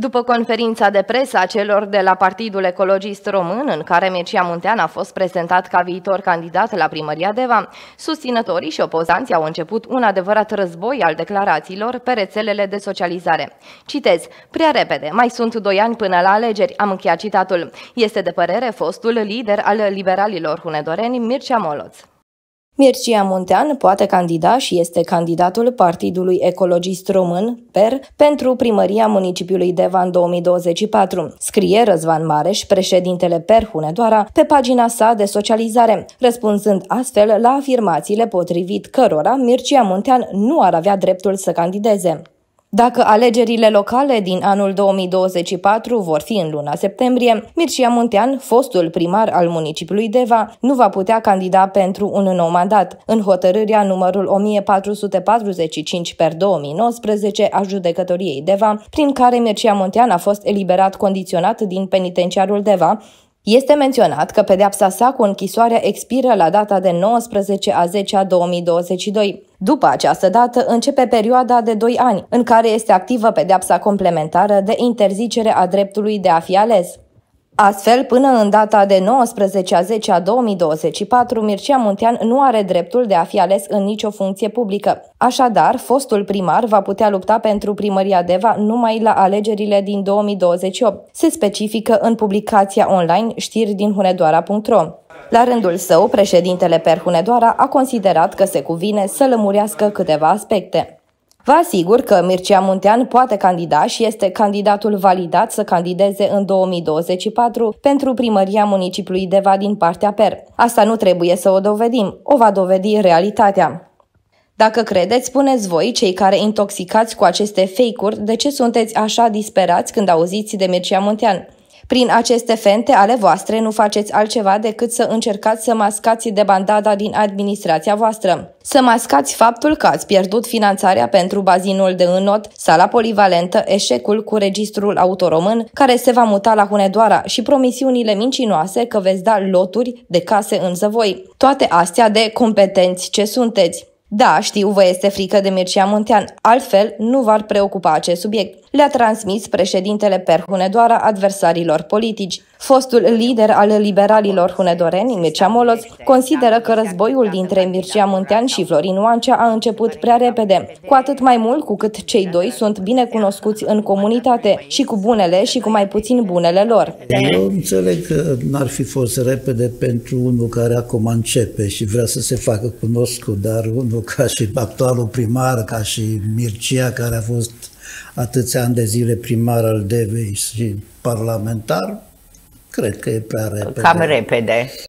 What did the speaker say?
După conferința de presă a celor de la Partidul Ecologist Român, în care Mircea Muntean a fost prezentat ca viitor candidat la primăria Deva, susținătorii și opozanții au început un adevărat război al declarațiilor pe rețelele de socializare. Citez, prea repede, mai sunt doi ani până la alegeri, am încheiat citatul. Este de părere fostul lider al liberalilor hunedoreni Mircea Moloț. Mircea Muntean poate candida și este candidatul Partidului Ecologist Român, PER, pentru primăria municipiului Deva în 2024, scrie Răzvan Mareș, președintele PER Hunedoara, pe pagina sa de socializare, răspunzând astfel la afirmațiile potrivit cărora Mircea Muntean nu ar avea dreptul să candideze. Dacă alegerile locale din anul 2024 vor fi în luna septembrie, Mircea Muntean, fostul primar al municipiului Deva, nu va putea candida pentru un nou mandat. În hotărârea numărul 1445 per 2019 a judecătoriei Deva, prin care Mircea Muntean a fost eliberat condiționat din penitenciarul Deva, este menționat că pedeapsa sa cu închisoarea expiră la data de 19 a 10 a 2022. După această dată începe perioada de 2 ani, în care este activă pedeapsa complementară de interzicere a dreptului de a fi ales. Astfel, până în data de 19 a 10 a 2024, Mircea Muntean nu are dreptul de a fi ales în nicio funcție publică. Așadar, fostul primar va putea lupta pentru primăria Deva numai la alegerile din 2028, se specifică în publicația online știri din hunedoara.ro. La rândul său, președintele Perhunedoara a considerat că se cuvine să lămurească câteva aspecte. Vă asigur că Mircea Muntean poate candida și este candidatul validat să candideze în 2024 pentru primăria municipiului Deva din partea PER. Asta nu trebuie să o dovedim, o va dovedi realitatea. Dacă credeți, spuneți voi, cei care intoxicați cu aceste fake-uri, de ce sunteți așa disperați când auziți de Mircea Muntean? Prin aceste fente ale voastre nu faceți altceva decât să încercați să mascați de bandada din administrația voastră. Să mascați faptul că ați pierdut finanțarea pentru bazinul de înot, sala polivalentă, eșecul cu registrul autoromân, care se va muta la Hunedoara și promisiunile mincinoase că veți da loturi de case în zăvoi. Toate astea de competenți ce sunteți. Da, știu, vă este frică de Mircea Muntean, altfel nu v-ar preocupa acest subiect. Le-a transmis președintele Perhunedoara adversarilor politici. Fostul lider al liberalilor hunedoreni, Mircea Moloț, consideră că războiul dintre Mircea Muntean și Florin Oancea a început prea repede, cu atât mai mult cu cât cei doi sunt bine cunoscuți în comunitate și cu bunele și cu mai puțin bunele lor. Eu înțeleg că n-ar fi fost repede pentru unul care acum începe și vrea să se facă cunoscut, dar unul ca și actualul primar, ca și Mircea, care a fost atâția ani de zile primar al Devei și parlamentar, Cred că e prea repede. Cam repede.